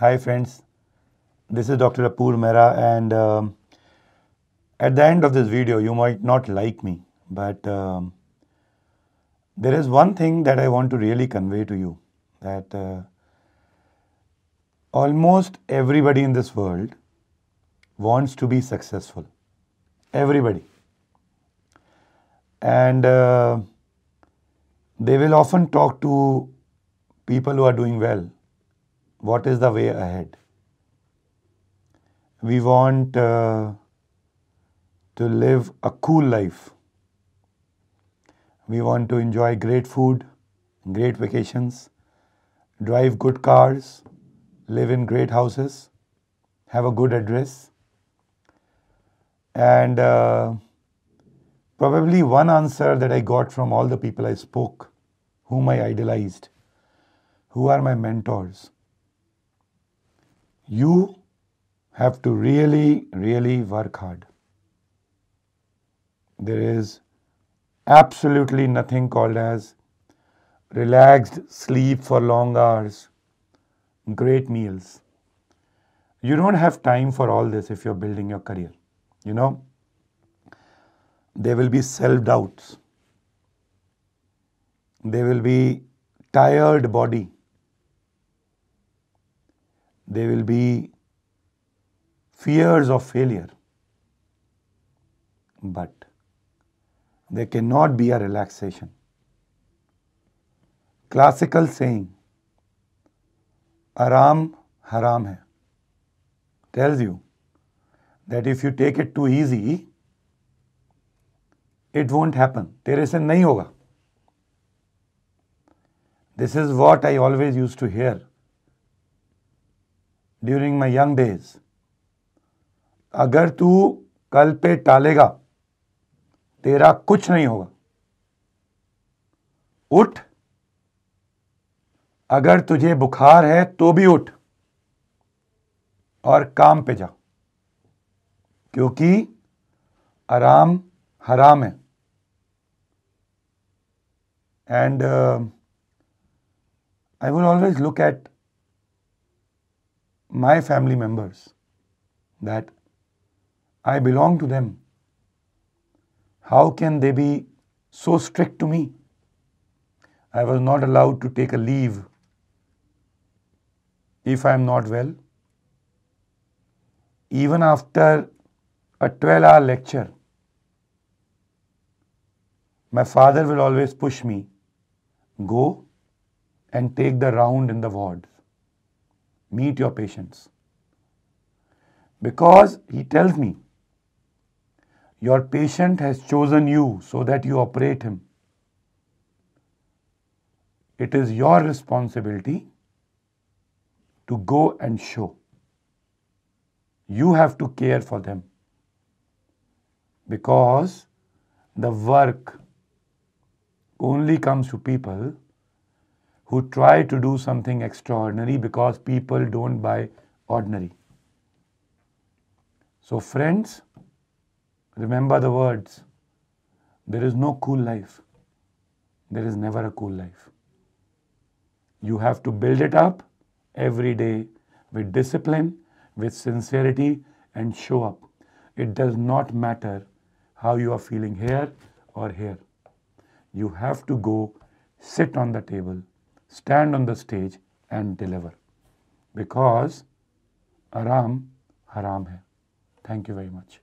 Hi friends, this is Dr. Apoor Mehra and um, at the end of this video you might not like me but um, there is one thing that I want to really convey to you that uh, almost everybody in this world wants to be successful. Everybody. And uh, they will often talk to people who are doing well what is the way ahead. We want uh, to live a cool life. We want to enjoy great food, great vacations, drive good cars, live in great houses, have a good address. And uh, probably one answer that I got from all the people I spoke, whom I idolized, who are my mentors you have to really, really work hard. There is absolutely nothing called as relaxed sleep for long hours, great meals. You don't have time for all this if you're building your career. You know, there will be self doubts, there will be tired body there will be fears of failure. But there cannot be a relaxation. Classical saying, Aram haram hai, tells you that if you take it too easy, it won't happen. तेरे से नहीं होगा. This is what I always used to hear during my young days अगर तू कल पे टालेगा तेरा कुछ नहीं होगा उठ अगर तुझे बुखार है तो भी उठ और काम पे जा क्योंकि आराम हराम है and I would always look at my family members that I belong to them. How can they be so strict to me? I was not allowed to take a leave if I am not well. Even after a 12 hour lecture, my father will always push me go and take the round in the ward meet your patients. Because he tells me, your patient has chosen you so that you operate him. It is your responsibility to go and show. You have to care for them because the work only comes to people who try to do something extraordinary because people don't buy ordinary. So, friends, remember the words there is no cool life, there is never a cool life. You have to build it up every day with discipline, with sincerity, and show up. It does not matter how you are feeling here or here. You have to go sit on the table stand on the stage and deliver because Aram haram hai. Thank you very much.